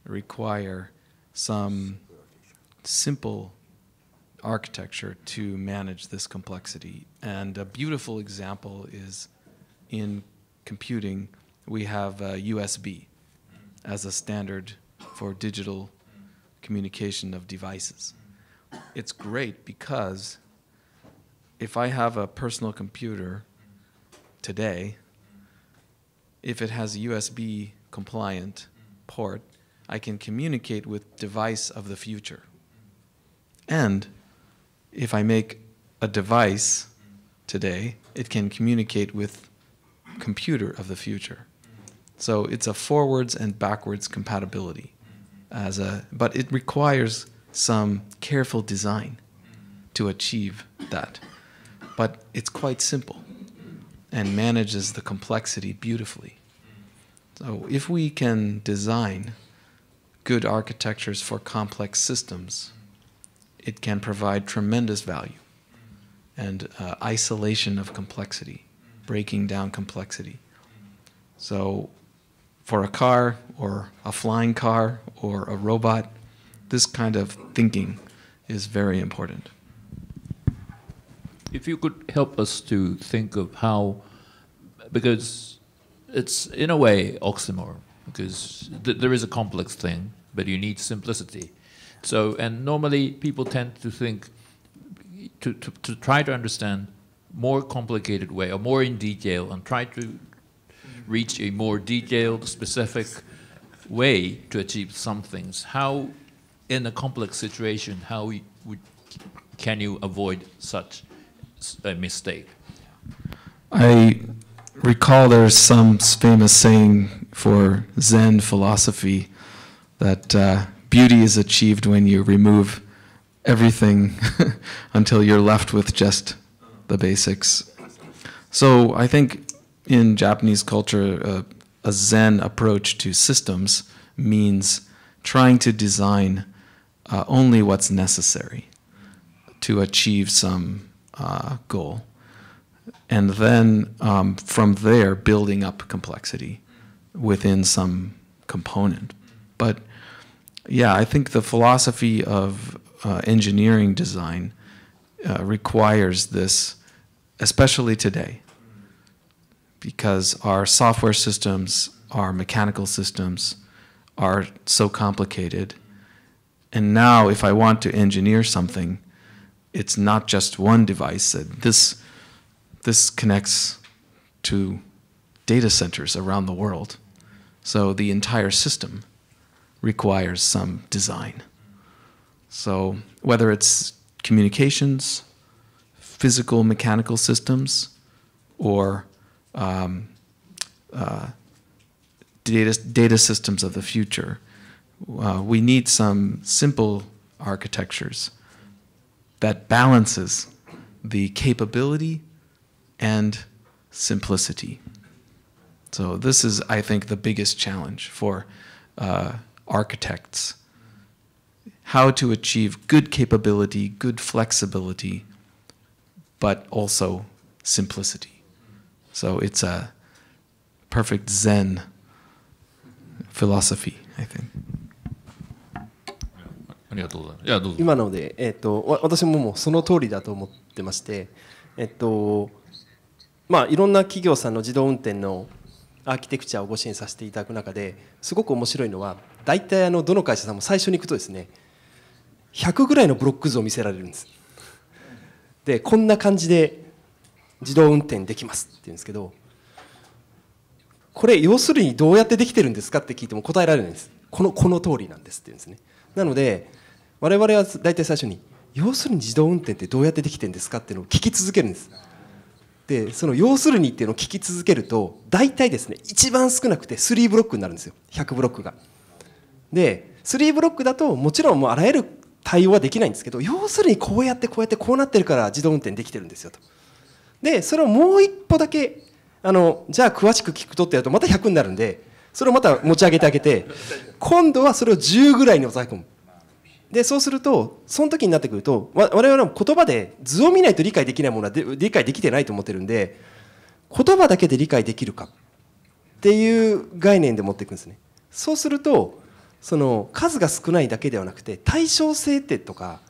require some simple architecture to manage this complexity. And a beautiful example is in computing, we have USB uh, as a standard for digital communication of devices. It's great because if I have a personal computer today, if it has a USB compliant port, I can communicate with device of the future. And if I make a device today, it can communicate with computer of the future. So it's a forwards and backwards compatibility as a but it requires some careful design to achieve that. But it's quite simple and manages the complexity beautifully. So if we can design good architectures for complex systems, it can provide tremendous value and uh, isolation of complexity, breaking down complexity. So, for a car or a flying car or a robot, this kind of thinking is very important. If you could help us to think of how, because it's in a way oxymoron, because th there is a complex thing, but you need simplicity so, and normally people tend to think, to, to, to try to understand more complicated way or more in detail and try to reach a more detailed, specific way to achieve some things. How, in a complex situation, how can you avoid such a mistake? I recall there's some famous saying for Zen philosophy that uh, beauty is achieved when you remove everything <laughs> until you're left with just the basics. So I think in Japanese culture, uh, a Zen approach to systems means trying to design uh, only what's necessary to achieve some uh, goal. And then um, from there, building up complexity within some component. But yeah, I think the philosophy of uh, engineering design uh, requires this, especially today, because our software systems, our mechanical systems are so complicated. And now, if I want to engineer something, it's not just one device. Uh, this, this connects to data centers around the world. So the entire system requires some design. So whether it's communications, physical mechanical systems, or um, uh, uh, data, data systems of the future, uh, we need some simple architectures that balances the capability and simplicity. So this is, I think, the biggest challenge for uh, architects, how to achieve good capability, good flexibility, but also simplicity. So it's a perfect Zen philosophy, I think. ありがとうございます。今ので、えっ、と私もその通りだと思ってまして、えっ、とまあいろんな企業さんの自動運転のアーキテクチャをご支援させていただく中ですごく面白いのは。大体あのどの会社さんも最初に行くとですね100ぐらいのブロック図を見せられるんですでこんな感じで自動運転できますって言うんですけどこれ要するにどうやってできてるんですかって聞いても答えられないんですこのこの通りなんですって言うんですねなので我々は大体最初に要するに自動運転ってどうやってできてるんですかっていうのを聞き続けるんですでその要するにっていうのを聞き続けると大体ですね一番少なくて3ブロックになるんですよ100ブロックが。で3ブロックだともちろんもうあらゆる対応はできないんですけど要するにこうやってこうやってこうなってるから自動運転できてるんですよと。でそれをもう一歩だけあのじゃあ詳しく聞くとってやるとまた100になるんでそれをまた持ち上げてあげて今度はそれを10ぐらいに抑え込む。でそうするとその時になってくると我々も言葉で図を見ないと理解できないものは理解できてないと思ってるんで言葉だけで理解できるかっていう概念で持っていくんですね。そうするとその数が少ないだけではなくて対称性ってとか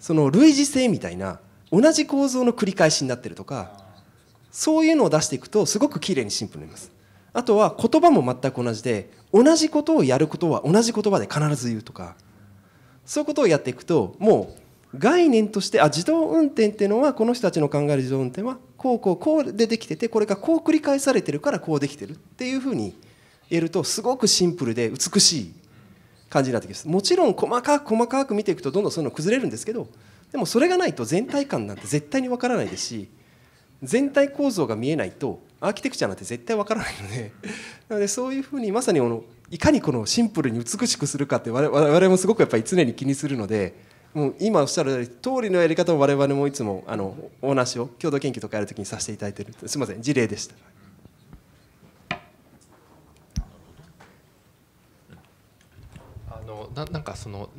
その類似性みたいな同じ構造の繰り返しになってるとかそういうのを出していくとすごく綺麗にシンプルになります。あとは言葉も全く同じで同じことをやることは同じ言葉で必ず言うとかそういうことをやっていくともう概念としてあ自動運転っていうのはこの人たちの考える自動運転はこうこうこうでできててこれがこう繰り返されてるからこうできてるっていうふうに言えるとすごくシンプルで美しい感じになってきますもちろん細かく細かく見ていくとどんどんそういうの崩れるんですけどでもそれがないと全体感なんて絶対にわからないですし全体構造が見えないとアーキテクチャなんて絶対わからないので <laughs> なのでそういうふうにまさにこのいかにこのシンプルに美しくするかって我々もすごくやっぱり常に気にするのでもう今おっしゃる通りのやり方を我々もいつもあのお話を共同研究とかやるときにさせていただいてるすみません事例でした。ななんかその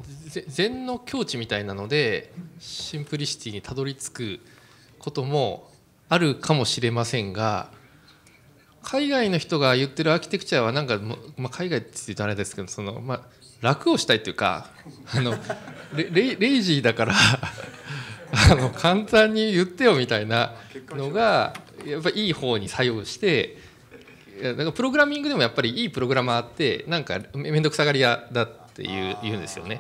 禅の境地みたいなのでシンプリシティにたどり着くこともあるかもしれませんが海外の人が言ってるアーキテクチャはなんか、まあ、海外って言うとあれですけどその、まあ、楽をしたいというかあのレレイジーだからあの簡単に言ってよみたいなのがやっぱいい方に作用して。なんかプログラミングでもやっぱりいいプログラマーってなんか面倒くさがり屋だっっていう言うんですよね。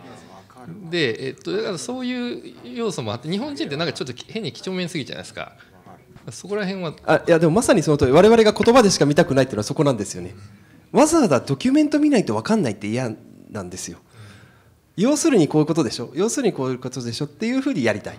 で、えっと、だからそういう要素もあって日本人ってなんかちょっと変に几帳面すぎじゃないですかそこら辺はあいやでもまさにその通り我々が言葉でしか見たくないっていうのはそこなんですよねわざわざドキュメント見ないと分かんないって嫌なんですよ要するにこういうことでしょ要するにこういうことでしょっていうふうにやりたい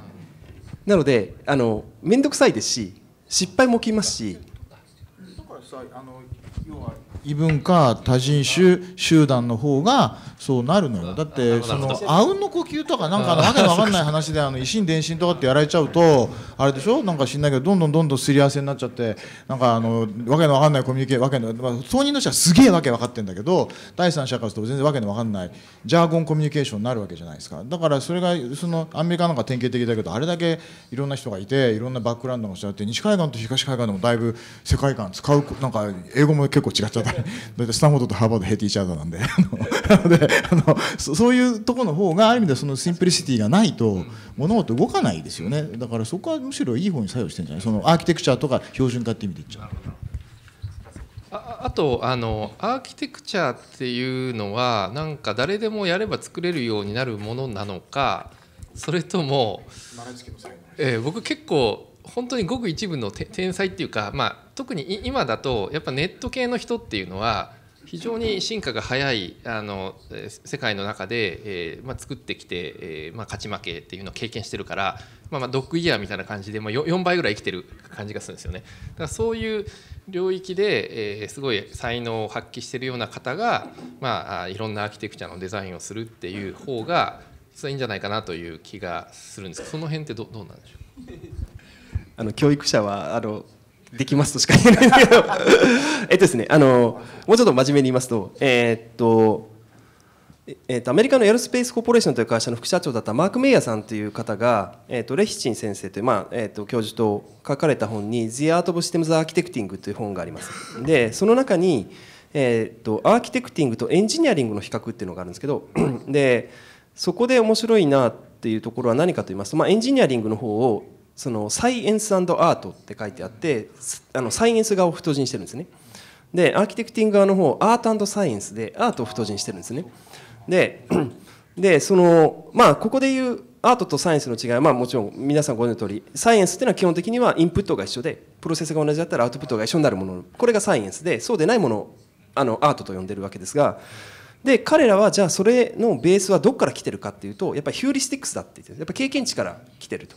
なのであの面倒くさいですし失敗も起きますしだからさあの要は異文化多人種集団の方がそうなるのよだってそのあうんの呼吸とかなんかのわけわかんない話であの維新伝心とかってやられちゃうとあれでしょなんか知んないけどどんどんどんどんすり合わせになっちゃってなんかあのわけのわかんないコミュニケーわけの、まあ、当人の人はすげえわけわかってんだけど第三者からすると全然わけのわかんないジャーゴンコミュニケーションになるわけじゃないですかだからそれがそのアメリカなんか典型的だけどあれだけいろんな人がいていろんなバックグラウンドの人がいて西海岸と東海岸でもだいぶ世界観使うなんか英語も結構違っちゃった大体スタンフォードとハーバードヘイティーチャードなんであのそういうところの方がある意味でそのシンプリシティがないと物事動かないですよねだからそこはむしろいい方に作用してるんじゃないそのアーキテクチャとか標準化って意味で言っちゃう。ああとあのアーキテクチャっていうのはなんか誰でもやれば作れるようになるものなのかそれとも、え僕結構本当にごく一部の天才っていうか、まあ、特に今だとやっぱネット系の人っていうのは非常に進化が早いあの世界の中で、えーまあ、作ってきて、えーまあ、勝ち負けっていうのを経験してるから、まあ、まあドッグイヤーみたいな感じで、まあ、4倍ぐらい生きてる感じがするんですよね。だからそういう領域で、えー、すごい才能を発揮してるような方が、まあ、いろんなアーキテクチャのデザインをするっていう方が実はいいんじゃないかなという気がするんですけどその辺ってどどうなんでしょうあの教育者はあのできますとしか言えないんけど <laughs> えっとですねあのもうちょっと真面目に言いますとえー、っとえー、っとアメリカのエアロスペースコーポレーションという会社の副社長だったマーク・メイヤさんという方が、えー、っとレヒチン先生という、まあえー、っと教授と書かれた本に「The Art of Systems Architecting」という本があります。でその中に、えー、っとアーキテクティングとエンジニアリングの比較っていうのがあるんですけどでそこで面白いなっていうところは何かと言いますと、まあ、エンジニアリングの方をそのサイエンスアートって書いてあってあのサイエンス側を太字にしてるんですねでアーキテクティング側の方アートサイエンスでアートを太字にしてるんですねで <clears throat> でそのまあここでいうアートとサイエンスの違いは、まあ、もちろん皆さんご存知の通りサイエンスっていうのは基本的にはインプットが一緒でプロセスが同じだったらアウトプットが一緒になるものこれがサイエンスでそうでないものをあのアートと呼んでるわけですがで彼らはじゃあそれのベースはどこから来てるかっていうとやっぱりヒューリスティックスだって言ってやっぱ経験値から来てると。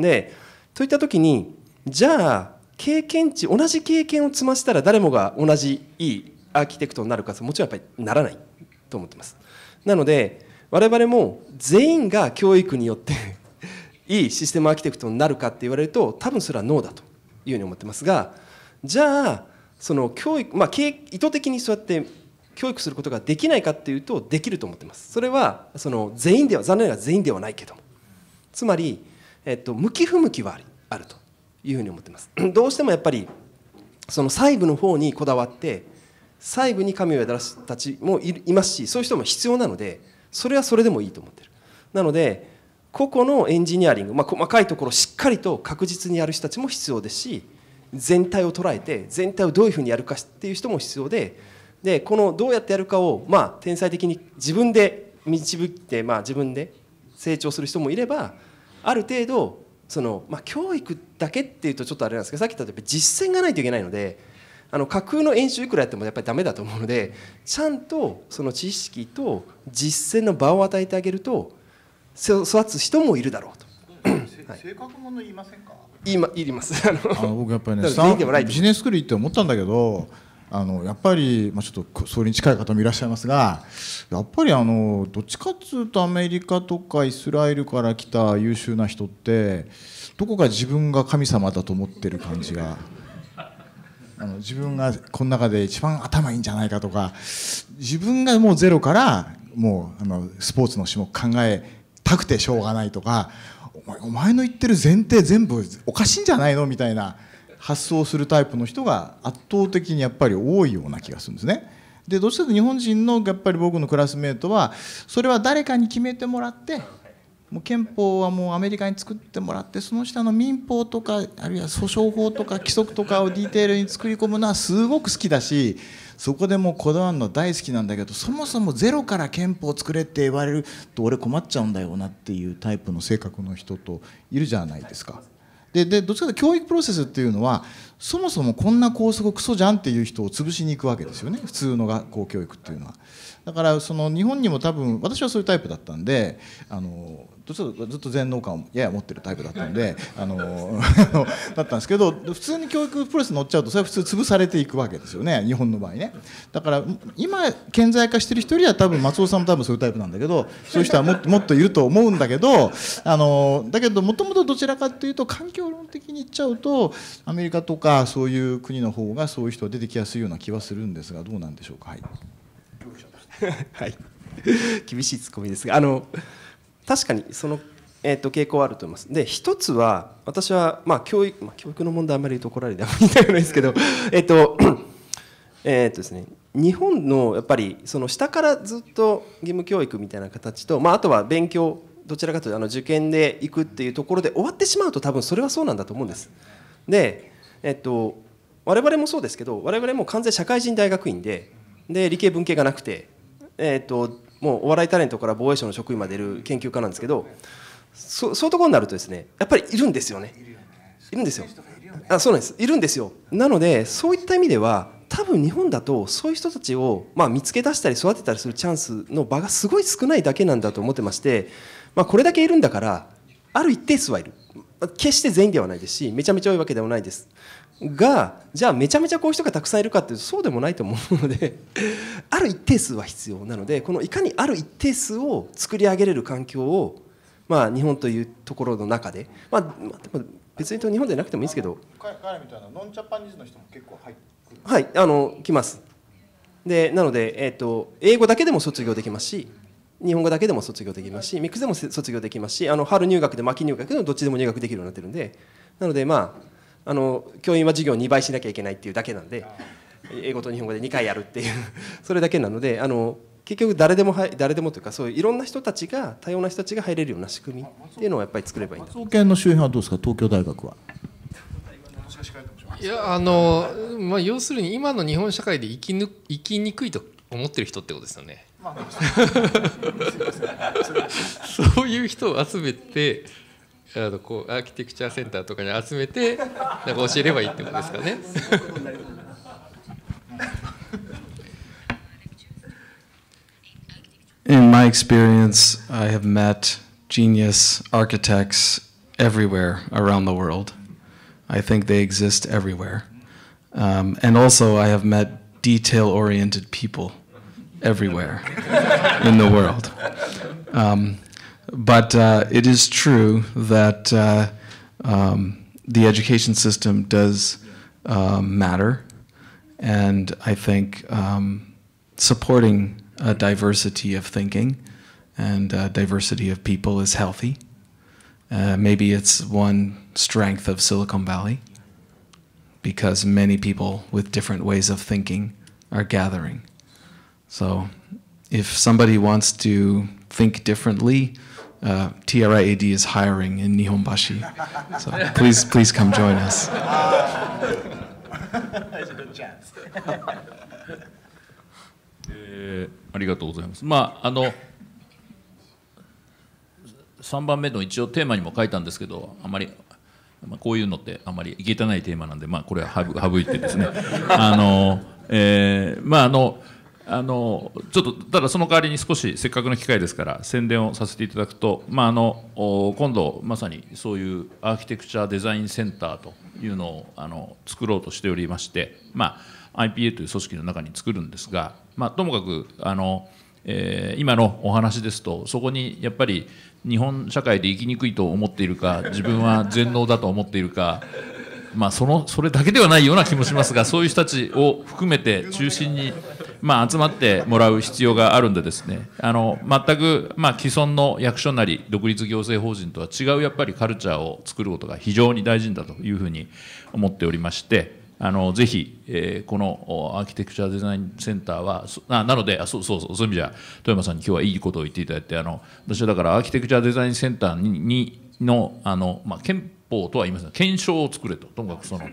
でといった時にじゃあ経験値同じ経験を積ませたら誰もが同じいいアーキテクトになるかもちろんやっぱりならないと思ってます。なので我々も全員が教育によって <laughs> いいシステムアーキテクトになるかって言われると多分それはノーだというふうに思ってますがじゃあその教育、まあ、意図的にそうやって教育することができないかっていうとできると思ってます。それはその全員では残念ながら全員ではないけどもつまりえっと、向き不向きはああるというふうに思ってます。<clears throat> どうしてもやっぱりその細部の方にこだわって細部に神を宿らすたちもいますしそういう人も必要なのでそれはそれでもいいと思ってる。なので個々のエンジニアリング、まあ、細かいところしっかりと確実にやる人たちも必要ですし全体を捉えて全体をどういうふうにやるかっていう人も必要ででこのどうやってやるかをまあ天才的に自分で導いて、まあ、自分で成長する人もいればある程度その、まあ、教育だけっていうとちょっとあれなんですけどさっき言ったと実践がないといけないのであの架空の演習いくらやってもやっぱりダメだと思うのでちゃんとその知識と実践の場を与えてあげると育つ人もいるだろうと。性格もの言いませんか今いりますあの僕やっぱりね <laughs> ビジネススクール行って思ったんだけどあのやっぱり、まあ、ちょっと総理に近い方もいらっしゃいますがやっぱりあのどっちかっつうとアメリカとかイスラエルから来た優秀な人ってどこか自分が神様だと思ってる感じが。あの自分がこの中で一番頭いいんじゃないかとか自分がもうゼロからもうあのスポーツの種目考えたくてしょうがないとかお前お前の言ってる前提全部おかしいんじゃないのみたいな発想するタイプの人が圧倒的にやっぱり多いような気がするんですね。でどうちかと日本人のやっぱり僕のクラスメートはそれは誰かに決めてもらってもう憲法はもうアメリカに作ってもらってその下の民法とかあるいは訴訟法とか規則とかをディテールに作り込むのはすごく好きだしそこでもこだわるの大好きなんだけどそもそもゼロから憲法作れって言われると俺困っちゃうんだよなっていうタイプの性格の人といるじゃないですか。ででどっちかというと教育プロセスっていうのはそもそもこんな校則クソじゃんっていう人を潰しに行くわけですよね普通の学校教育っていうのは。だからその日本にも多分私はそういうタイプだったんであのずっと全能感をやや持ってるタイプだったんであの <laughs> だったんですけど普通に教育プロレスに乗っちゃうとそれは普通潰されていくわけですよね日本の場合ねだから今顕在化してる人よりは多分松尾さんも多分そういうタイプなんだけどそういう人はも <laughs> もっといると思うんだけどあのだけどもともとどちらかというと環境論的に言っちゃうとアメリカとかかそういう国の方がそういう人が出てきやすいような気はするんですがどうなんでしょうか。はい <laughs> はい、<laughs> 厳しいツッコミですがあの確かにその、えーと、傾向はあると思います。で一つは私は、まあ、教育、まあ、教育の問題あんまり言うと怒られてあんまりいないですけど <laughs> えっとえっ、ー、とですね日本のやっぱりその下からずっと義務教育みたいな形と、まあ、あとは勉強どちらかというとあの受験で行くっていうところで終わってしまうと多分それはそうなんだと思うんです。でえっと、我々もそうですけど我々も完全社会人大学院でで理系文系がなくて、えっと、もうお笑いタレントから防衛省の職員までいる研究家なんですけどそそういうところになるとですねやっぱりいるんですよね。いるんですよ。あそうなんですいるんですよなのでそういった意味では多分日本だとそういう人たちを、まあ、見つけ出したり育てたりするチャンスの場がすごい少ないだけなんだと思ってまして、まあ、これだけいるんだからある一定数はいる決して全員ではないですしめちゃめちゃ多いわけでもないですがじゃあめちゃめちゃこういう人がたくさんいるかっていうとそうでもないと思うので <laughs> ある一定数は必要なのでこのいかにある一定数を作り上げれる環境を、まあ、日本というところの中で、まあ、でも別に日本でなくてもいいですけど彼みたいなノンジャパニーズの人も結構入ってはいあの来ますでなので、えーと英語だけでも卒業できますし日本語だけでも卒業できますしミックスでも卒業できますしあの春入学で巻入学でもどっちでも入学できるようになってるんでなのでまああの教員は授業を2倍しなきゃいけないっていうだけなんで英語と日本語で2回やるっていう <laughs> それだけなのであの結局誰でも誰でもというかそういういろんな人たちが多様な人たちが入れるような仕組みっていうのをやっぱり作ればいいんだ松の周辺はどうですか東京大学はいやあの、まあ、要するに今の日本社会で生きぬ生きにくいと思ってる人ってことですよねそういう人を集めてあのこうアーキテクチャーセンターとかに集めてなんか教えればいいってことですかね。In my experience, I have met genius architects everywhere around the world. I think they exist everywhere. Um, and also, I have met detail oriented people. everywhere in the world. Um, but uh, it is true that uh, um, the education system does uh, matter, and I think um, supporting a diversity of thinking and uh, diversity of people is healthy. Uh, maybe it's one strength of Silicon Valley because many people with different ways of thinking are gathering. So if somebody wants to think differently, uh, TRIAD is hiring in Nihonbashi. So please, please come join us. There's a good chance. えー、ありがとうございます。まああの3番目の一応テーマにも書いたんですけどあまり、まあ、こういうのってあんまりいけたないテーマなんで、まあ、これは省いてですねあの、えー、まああのあのちょっとただその代わりに少しせっかくの機会ですから宣伝をさせていただくと、まあ、あの今度まさにそういうアーキテクチャデザインセンターというのをあの作ろうとしておりまして、まあ、IPA という組織の中に作るんですが、まあ、ともかくあの、えー、今のお話ですとそこにやっぱり日本社会で生きにくいと思っているか自分は全能だと思っているかまあ、そのそれだけではないような気もしますがそういう人たちを含めて中心にまあ、集まってもらう必要があるんでですねあの全く、まあ、既存の役所なり独立行政法人とは違うやっぱりカルチャーを作ることが非常に大事だというふうに思っておりまして。あのぜひ、えー、このアーキテクチャーデザインセンターはあなのであそうそうそうそういう意味じゃ富山さんに今日はいいことを言っていただいてあの私はだからアーキテクチャーデザインセンターにのあの、まあ、憲法とは言いません検証を作れとともかくその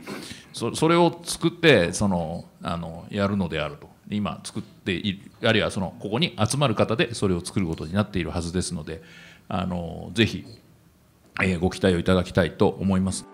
そそれを作ってそのあのやるのであると今作っているあるいはそのここに集まる方でそれを作ることになっているはずですのであのぜひ、えー、ご期待をいただきたいと思います。